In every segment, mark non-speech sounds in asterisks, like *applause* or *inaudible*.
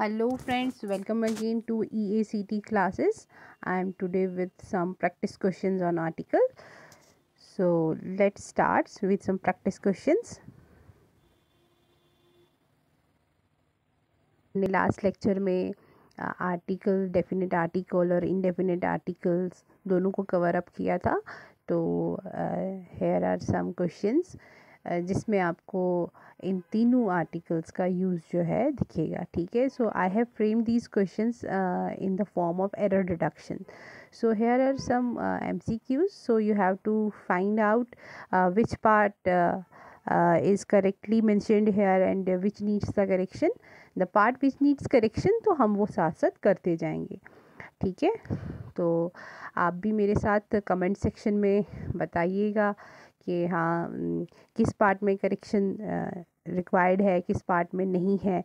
Hello friends welcome again to E A C T classes I am today with some practice question on article so let start with some practice question ने last lecture में article definite article और indefinite articles दोनों को cover up किया था तो hair are some questions जिसमें आपको इन तीनों आर्टिकल्स का यूज़ जो है दिखेगा ठीक है so I have frame these question in the form of error deduction so here are some M C Qs so you have to find out which part is correctly mentioned here and which needs the correction the part which needs correction तो हम वो साथ साथ करते जाएंगे ठीक है तो आप भी मेरे साथ कमेंट सेक्शन में बताइएगा कि हाँ किस पार्ट में करेक्शन रिक्वायर्ड है किस पार्ट में नहीं है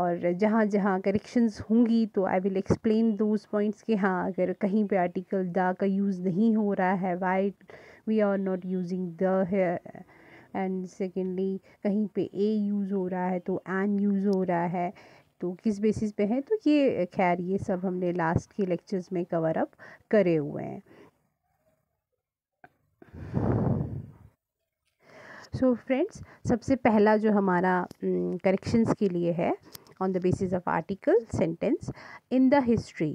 और जहाँ जहाँ करेक्शंस होंगी तो I will explain those points कि हाँ अगर कहीं पे आर्टिकल द का यूज़ नहीं हो रहा है why we are not using the है एंड सेकेंडली कहीं पे ए यूज़ हो रहा है तो एन यूज़ हो रहा है तो किस बेसिस पे है तो ये खैर ये सब हमने लास्ट के लेक्चर्स में कवर अप करे हुए हैं सो फ्रेंड्स सबसे पहला जो हमारा करेक्शंस के लिए है on the basis of article sentence in the history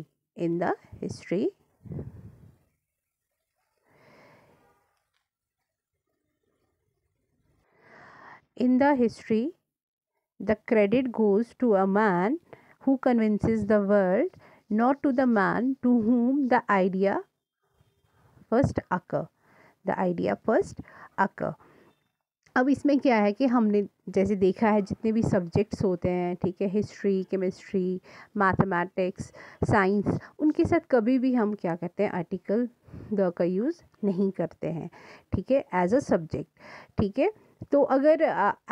in the history in the history the credit goes to a man who convinces the world not to the man to whom the idea first occur the idea first occur अब इसमें क्या है कि हमने जैसे देखा है जितने भी सब्जेक्ट्स होते हैं ठीक है हिस्ट्री केमिस्ट्री मैथमेटिक्स साइंस उनके साथ कभी भी हम क्या करते हैं आर्टिकल द का यूज़ नहीं करते हैं ठीक है एज अ सब्जेक्ट ठीक है तो अगर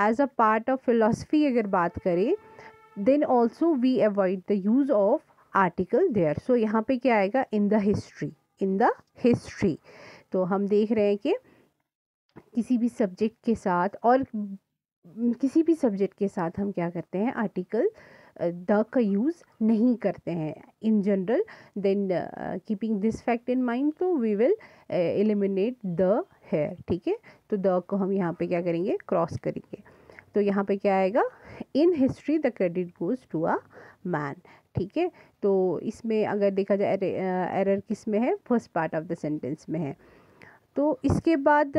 as a part of philosophy अगर बात करें then also we avoid the use of article there so यहाँ पे क्या आएगा in the history in the history तो हम देख रहे हैं कि किसी भी सब्जेक्ट के साथ और किसी भी सब्जेक्ट के साथ हम क्या करते हैं आर्टिकल द का यूज़ नहीं करते हैं in general then keeping this fact in mind तो वी विल एलिमिनेट द है ठीक है तो द को हम यहाँ पे क्या करेंगे क्रॉस करेंगे तो यहाँ पे क्या आएगा in history the credit goes to a man ठीक है तो इसमें अगर देखा जाए एरर किस में है first part of the sentence में है तो इसके बाद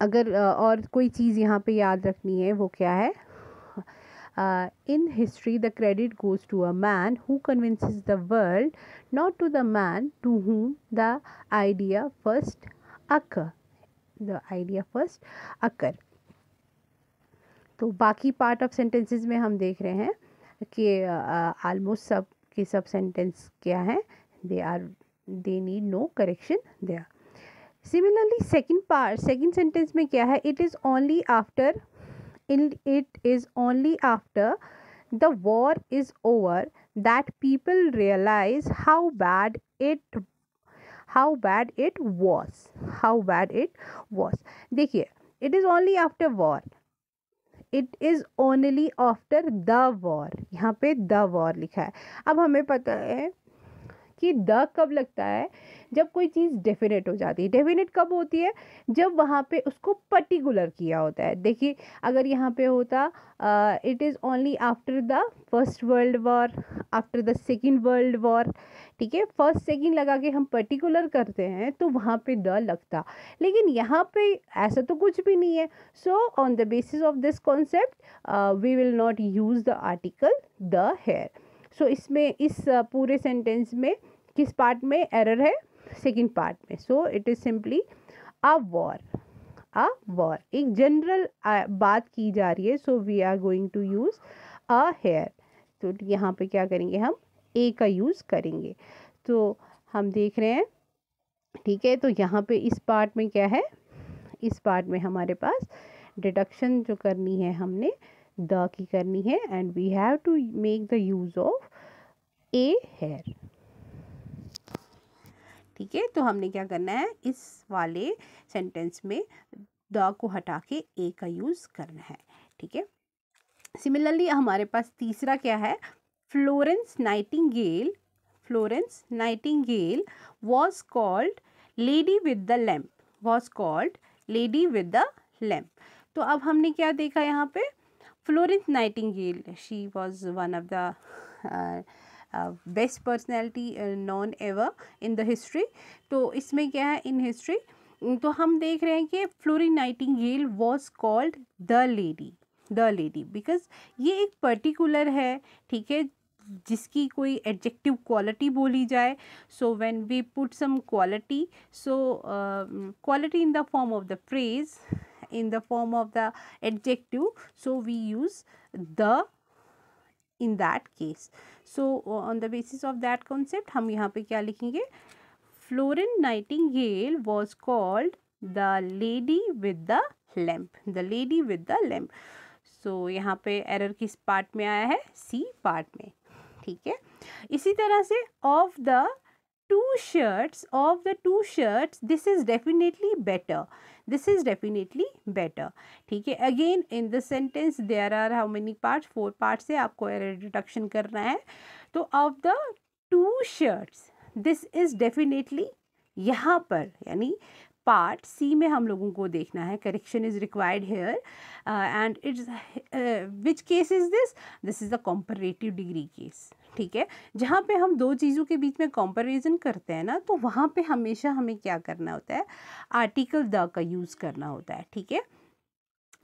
अगर और कोई चीज़ यहाँ पे याद रखनी है वो क्या है in history the credit goes to a man who convince the world not to the man to whom the idea first occur the idea first occur तो बाकी पार्ट ऑफ सेंटेंसेस में हम देख रहे हैं कि आलमोस्ट सब के सब सेंटेंस क्या हैं they are they need no correction they are similarly second part second sentence में क्या है it is only after it is only after the war is over that people realise how bad it how bad it was how bad it was देखिए it is only after war it is only after the war यहाँ पे the war लिखा है अब हमें पता है कि द कब लगता है जब कोई चीज़ डेफिनेट हो जाती है डेफिनेट कब होती है जब वहाँ पे उसको पर्टिकुलर किया होता है देखिए अगर यहाँ पे होता it is only after the first world war after the second world war ठीक है फर्स्ट सेकेंड लगा के हम पर्टिकुलर करते हैं तो वहाँ पे द लगता लेकिन यहाँ पे ऐसा तो कुछ भी नहीं है so on the basis of this concept we will not use the article the here so इसमें इस पूरे सेंटेंस में किस पार्ट में एरर है सेकेंड पार्ट में so it is simply a war a war एक जनरल बात की जा रही है so we are going to use a here तो यहाँ पे क्या करेंगे हम ए का यूज़ करेंगे तो हम देख रहे हैं ठीक है तो यहाँ पे इस पार्ट में क्या है इस पार्ट में हमारे पास डिडक्शन जो करनी है हमने द की करनी है and we have to make the use of a here ठीक है तो हमने क्या करना है इस वाले सेंटेंस में द को हटा के ए का यूज़ करना है ठीक है सिमिलरली हमारे पास तीसरा क्या है Florence Nightingale Florence Nightingale was called lady with the lamp was called lady with the lamp तो अब हमने क्या देखा यहाँ पे Florence Nightingale she was one of the best personality known ever in the history तो इसमें क्या है इन हिस्ट्री mm, तो हम देख रहे हैं कि Florence Nightingale was called the lady the lady because ये एक पर्टिकुलर है ठीक है जिसकी कोई एडजेक्टिव क्वालिटी बोली जाए so when we put some quality so quality in the form of the phrase in the form of the adjective so we use the in that case so on the basis of that concept हम यहाँ पे क्या लिखेंगे Florence Nightingale was called the lady with the lamp the lady with the lamp so यहाँ पे error किस part में आया है सी पार्ट में ठीक है इसी तरह से of the two shirts of the two shirts this is definitely better this is definitely better ठीक है again in the sentence there are how many part four part से आपको डिडक्शन करना है तो of the two shirts this is definitely यहाँ पर यानी पार्ट सी में हम लोगों को देखना है correction is required here and it's which case is this this is the comparative degree case ठीक है जहाँ पे हम दो चीज़ों के बीच में कंपैरिजन करते हैं ना तो वहाँ पे हमेशा हमें क्या करना होता है आर्टिकल द का यूज़ करना होता है ठीक है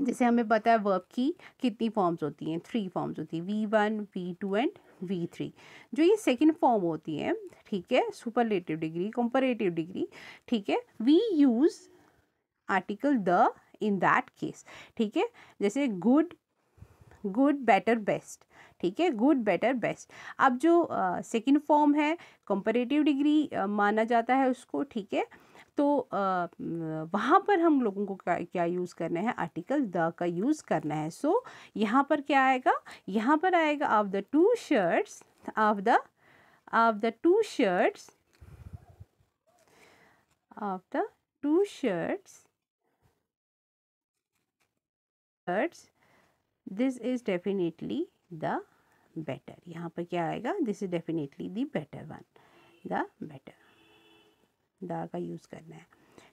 जैसे हमें पता है वर्ब की कितनी फॉर्म्स होती हैं थ्री फॉर्म्स होती है V one V two and V three जो ये सेकेंड फॉर्म होती है ठीक है सुपरलेटिव डिग्री कंपरेटिव डिग्री ठीक है we use article the in that case ठीक है जैसे गुड गुड बेटर बेस्ट ठीक है गुड बेटर बेस्ट अब जो सेकंड uh, फॉर्म है कंपैरेटिव डिग्री uh, माना जाता है उसको ठीक है तो uh, वहाँ पर हम लोगों को क्या, क्या यूज़ करना है आर्टिकल द का यूज़ करना है सो so, यहाँ पर क्या आएगा यहाँ पर आएगा of the two shirts of the of the two shirts of the two shirts shirts this is definitely the better यहाँ पर क्या आएगा this is definitely the better one the better the का यूज़ करना है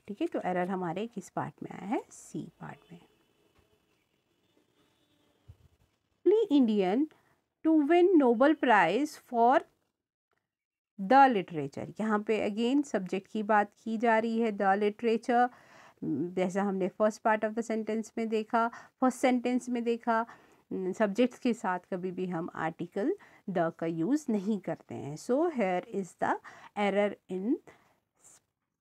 ठीक है तो एरर हमारे किस पार्ट में आया है सी पार्ट में Indian to win Nobel prize for the literature यहाँ पे अगेन सब्जेक्ट की बात की जा रही है द लिटरेचर जैसा हमने first part of the sentence में देखा फर्स्ट सेंटेंस में देखा सब्जेक्ट्स के साथ कभी भी हम आर्टिकल द का यूज़ नहीं करते हैं so here is the error in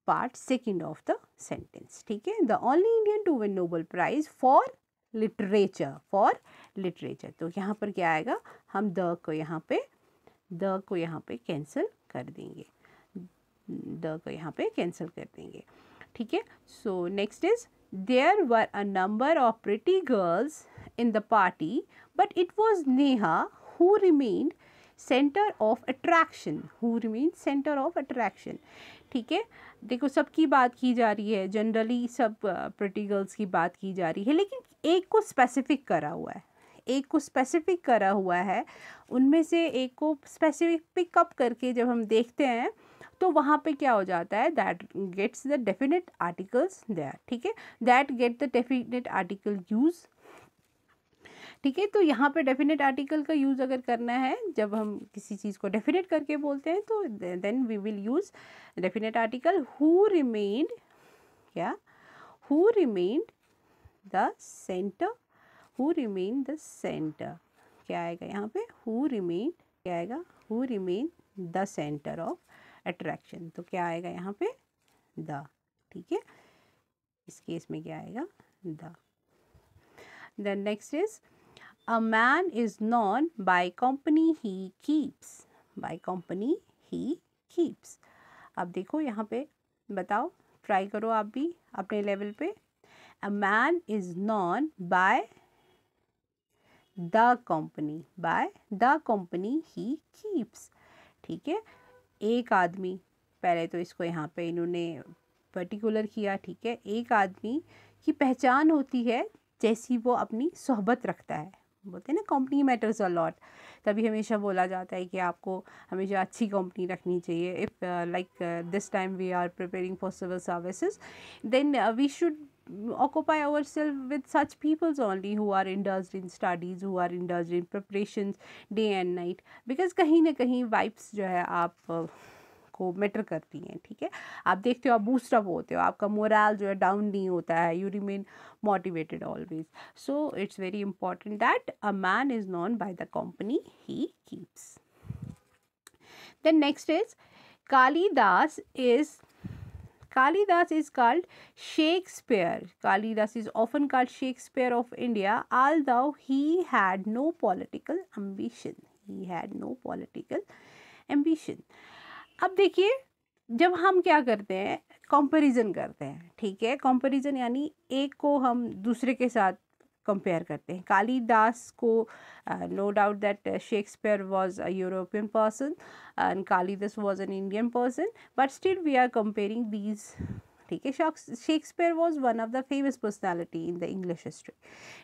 part second of the sentence ठीक है the only Indian to win Nobel prize for literature for literature तो यहाँ पर क्या आएगा हम द को यहाँ पे द को यहाँ पे कैंसिल कर देंगे द hmm, को यहाँ पे कैंसिल कर देंगे ठीक है so next is there were a number of pretty girls in the party but it was Neha who remain centre of attraction who remain centre of attraction ठीक है देखो सबकी बात की जा रही है जनरली सब प्रटी गर्ल्स की बात की जा रही है लेकिन एक को स्पेसिफिक करा हुआ है एक को स्पेसिफिक करा हुआ है उनमें से एक को स्पेसिफिक पिकअप करके जब हम देखते हैं तो वहाँ पे क्या हो जाता है that gets the definite articles there ठीक है that get the definite article use ठीक है तो यहाँ पे डेफिनेट आर्टिकल का यूज़ अगर करना है जब हम किसी चीज़ को डेफिनेट करके बोलते हैं तो then we will use definite article who remained क्या who remained the centre who remain the centre क्या आएगा यहाँ पे हु रिमेन क्या आएगा who remain the centre of attraction तो क्या आएगा यहाँ पे द ठीक है इस केस में क्या आएगा the then next is a man is known by company he keeps by company he keeps अब देखो यहाँ पे बताओ ट्राई करो आप भी अपने लेवल पे a man is known by the company by the company he keeps ठीक है एक आदमी पहले तो इसको यहाँ पे इन्होंने पर्टिकुलर किया ठीक है एक आदमी की पहचान होती है जैसी वो अपनी सोहबत रखता है बोलते हैं ना कंपनी मैटर्स अ लॉट तभी हमेशा बोला जाता है कि आपको हमेशा अच्छी कंपनी रखनी चाहिए if like this time we are preparing for civil services then we should occupy ourselves with such peoples only who are indulged in studies who are indulged in preparations day and night because कहीं ना कहीं vibes जो है आप को matter करती हैं ठीक है आप देखते हो आप बूस्टअप होते हो आपका मोरल जो है डाउन नहीं होता है you remain motivated always so it's very important that a man is known by the company he keeps then next is kalidas is Kalidas is called Shakespeare. Kalidas is often called Shakespeare of India, although he had no political ambition. He had no political ambition. अब देखिए जब हम क्या करते हैं comparison करते हैं ठीक है कंपैरिजन यानी एक को हम दूसरे के साथ कंपेयर करते हैं कालीदास को no doubt that Shakespeare was a European person and Kalidas was an Indian person but still we are comparing these ठीक है Shakespeare was one of the famous personality in the English history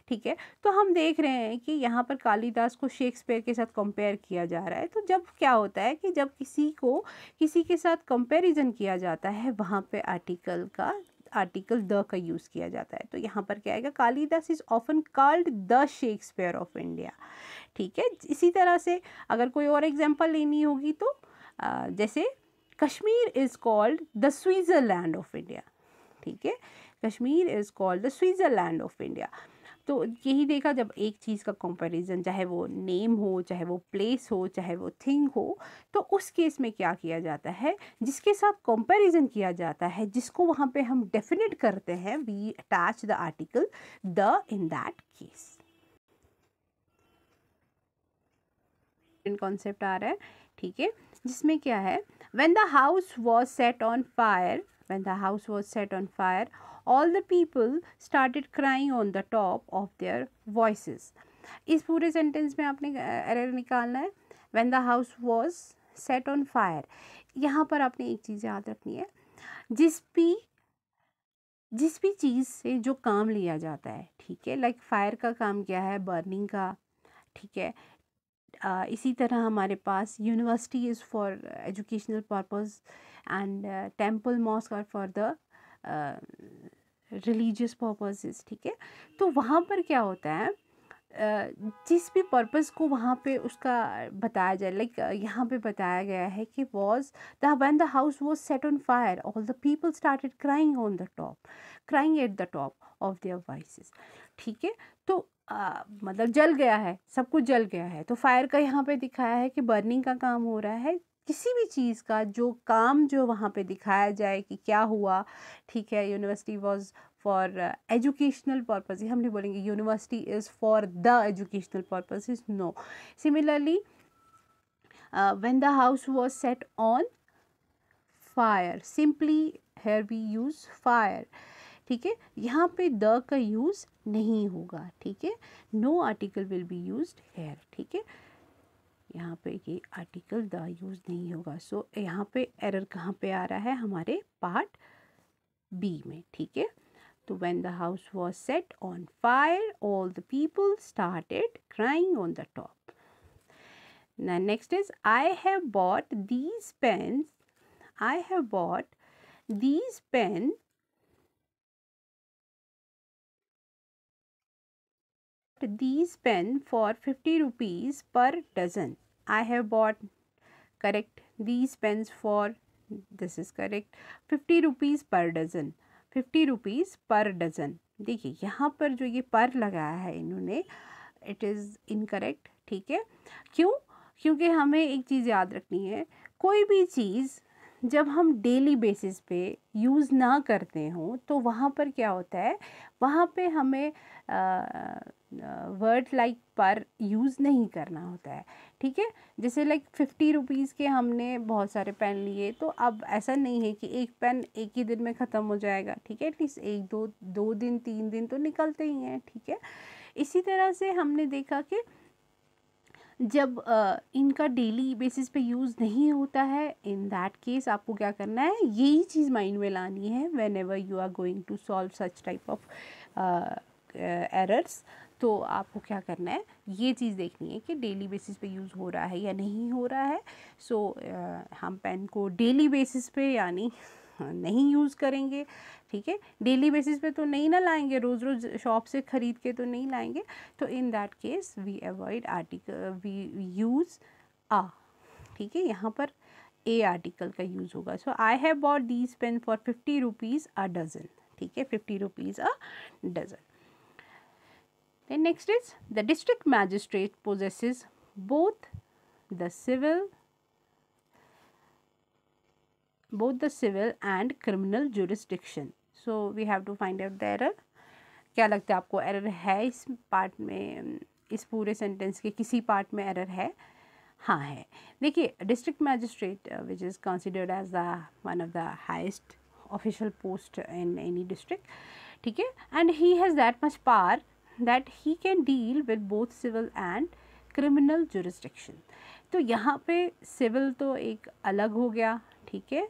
ठीक है तो हम देख रहे हैं कि यहाँ पर कालीदास को शेक्सपियर के साथ कंपेयर किया जा रहा है तो जब क्या होता है कि जब किसी को किसी के साथ कंपेरिजन किया जाता है वहाँ पर आर्टिकल का आर्टिकल द का यूज़ किया जाता है तो यहाँ पर क्या आएगा Kalidas is often called the Shakespeare of India ठीक है इसी तरह से अगर कोई और एग्जाम्पल लेनी होगी तो आ, जैसे Kashmir is called the Switzerland of India ठीक है Kashmir is called the Switzerland of India तो यही देखा जब एक चीज़ का कंपैरिजन चाहे वो नेम हो चाहे वो प्लेस हो चाहे वो थिंग हो तो उस केस में क्या किया जाता है जिसके साथ कंपैरिजन किया जाता है जिसको वहाँ पे हम डेफिनेट करते हैं we attach the article the in that case concept आ रहा है ठीक है जिसमें क्या है when the house was set on fire when the house was set on fire all the people started crying on the top of their voice इस पूरे सेंटेंस में आपने एरर निकालना है when the house was set on fire यहाँ पर आपने एक चीज़ याद रखनी है जिस भी जिस भी चीज़ से जो काम लिया जाता है ठीक है लाइक फायर का काम क्या है बर्निंग का ठीक है आ, इसी तरह हमारे पास university is for educational purpose and temple mosque are for the religious purposes ठीक है तो वहाँ पर क्या होता है जिस भी पर्पज़ को वहाँ पे उसका बताया जाए लाइक यहाँ पे बताया गया है कि was the when the house was set on fire all the people started crying on the top crying at the top of their voice ठीक है तो आ, मतलब जल गया है सब कुछ जल गया है तो फायर का यहाँ पे दिखाया है कि बर्निंग का काम हो रहा है किसी भी चीज़ का जो काम जो वहाँ पे दिखाया जाए कि क्या हुआ ठीक है university was for educational purpose हम नहीं बोलेंगे university is for the educational purpose is no similarly when the house was set on fire simply here we use fire ठीक है यहाँ पे द का यूज़ नहीं होगा ठीक है no article will be use here ठीक है यहाँ पे ये आर्टिकल द यूज़ नहीं होगा सो so, यहाँ पे एरर कहाँ पे आ रहा है हमारे पार्ट बी में ठीक है तो when the house was set on fire all the people started crying on the top next is I have bought these pen I have bought these pens bought these pen for 50 rupees per dozen. I have bought correct these pens for this is correct 50 rupees per dozen. 50 rupees per dozen. देखिए यहाँ पर जो ये पर लगाया है इन्होंने it is incorrect ठीक है क्यों क्योंकि हमें एक चीज़ याद रखनी है कोई भी चीज़ जब हम डेली बेसिस पे यूज़ ना करते हों तो वहाँ पर क्या होता है वहाँ पे हमें वर्ड लाइक पर यूज़ नहीं करना होता है ठीक है जैसे लाइक फिफ्टी रुपीज़ के हमने बहुत सारे पेन लिए तो अब ऐसा नहीं है कि एक पेन एक ही दिन में ख़त्म हो जाएगा ठीक है एटलीस्ट एक दो दो दिन तीन दिन तो निकलते ही हैं ठीक है इसी तरह से हमने देखा कि जब इनका डेली बेसिस पे यूज़ नहीं होता है इन दैट केस आपको क्या करना है यही चीज़ माइंड में लानी है whenever you are going to solve such type of errors तो आपको क्या करना है ये चीज़ देखनी है कि डेली बेसिस पे यूज़ हो रहा है या नहीं हो रहा है सो so, हम पेन को डेली बेसिस पे यानी *laughs* नहीं यूज़ करेंगे ठीक है डेली बेसिस पे तो नहीं ना लाएंगे रोज़ रोज़ शॉप से ख़रीद के तो नहीं लाएंगे तो in that case we avoid article we use आ ठीक है यहाँ पर ए आर्टिकल का यूज़ होगा so I have bought these pen for fifty rupees a dozen ठीक है fifty rupees a dozen Then next is the district magistrate possesses both the civil both the civil and criminal jurisdiction. So we have to find out the error. क्या लगता है आपको error है इस part में इस पूरे सेंटेंस के किसी पार्ट में एरर है हाँ है देखिए district magistrate which is considered as the one of the highest official post in any district ठीक है and he has that much power that he can deal with both civil and criminal jurisdiction. तो यहाँ पे civil तो एक अलग हो गया ठीक है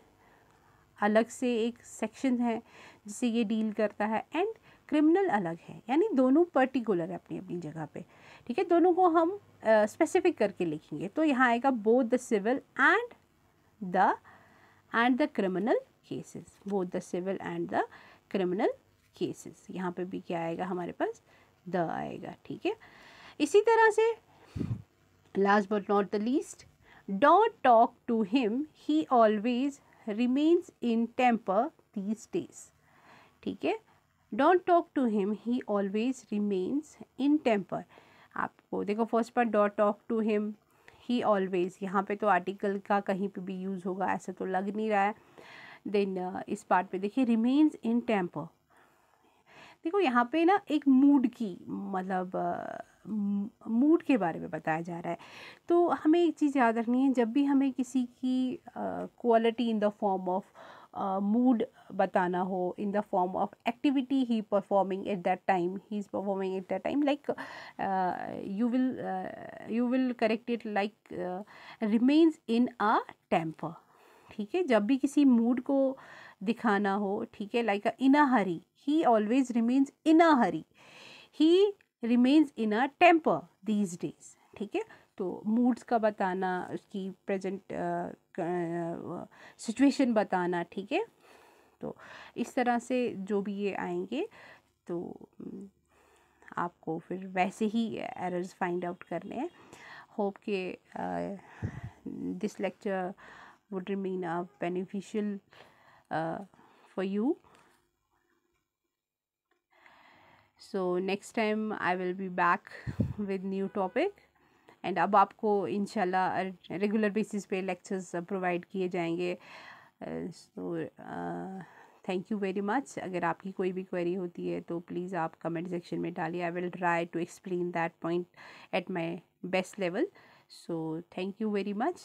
अलग से एक सेक्शन है जिसे ये डील करता है एंड क्रिमिनल अलग है यानी दोनों पर्टिकुलर है अपनी अपनी जगह पे ठीक है दोनों को हम स्पेसिफिक uh, करके लिखेंगे तो यहाँ आएगा both the civil and the and the criminal cases both the civil and the criminal cases यहाँ पे भी क्या आएगा हमारे पास द आएगा ठीक है इसी तरह से last but not the least don't talk to him he always remains in temper these days ठीक है don't talk to him he always remains in temper आपको देखो फर्स्ट पर don't talk to him he always यहाँ पे तो article का कहीं पे भी यूज़ होगा ऐसा तो लग नहीं रहा है देन uh, इस पार्ट पे देखिए रिमेन्स इन टेम्पर देखो यहाँ पे ना एक मूड की मतलब मूड के बारे में बताया जा रहा है तो हमें एक चीज़ याद रखनी है जब भी हमें किसी की quality in the form of mood बताना हो in the form of activity he performing at that time he is performing at that time like you will you will correct it like remains in a temper ठीक है जब भी किसी mood को uh, दिखाना हो ठीक है like a in a hurry he always remains in a hurry he remains in a temper these days ठीक है तो मूड्स का बताना उसकी प्रेजेंट सिचुएशन बताना ठीक है तो इस तरह से जो भी ये आएंगे तो आपको फिर वैसे ही एरर्स फाइंड आउट करने हैं होप के this lecture would remain a beneficial uh, for you so next time i will be back with new topic and अब आपको इनशाला रेगुलर बेसिस पे लेक्चर्स प्रोवाइड uh, किए जाएंगे so thank you very much अगर आपकी कोई भी क्वेरी होती है तो प्लीज़ आप कमेंट सेक्शन में डालिए I will try to explain that point at my best level so thank you very much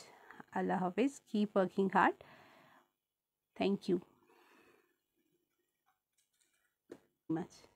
अल्लाह हाफिज़ keep working hard Thank you much.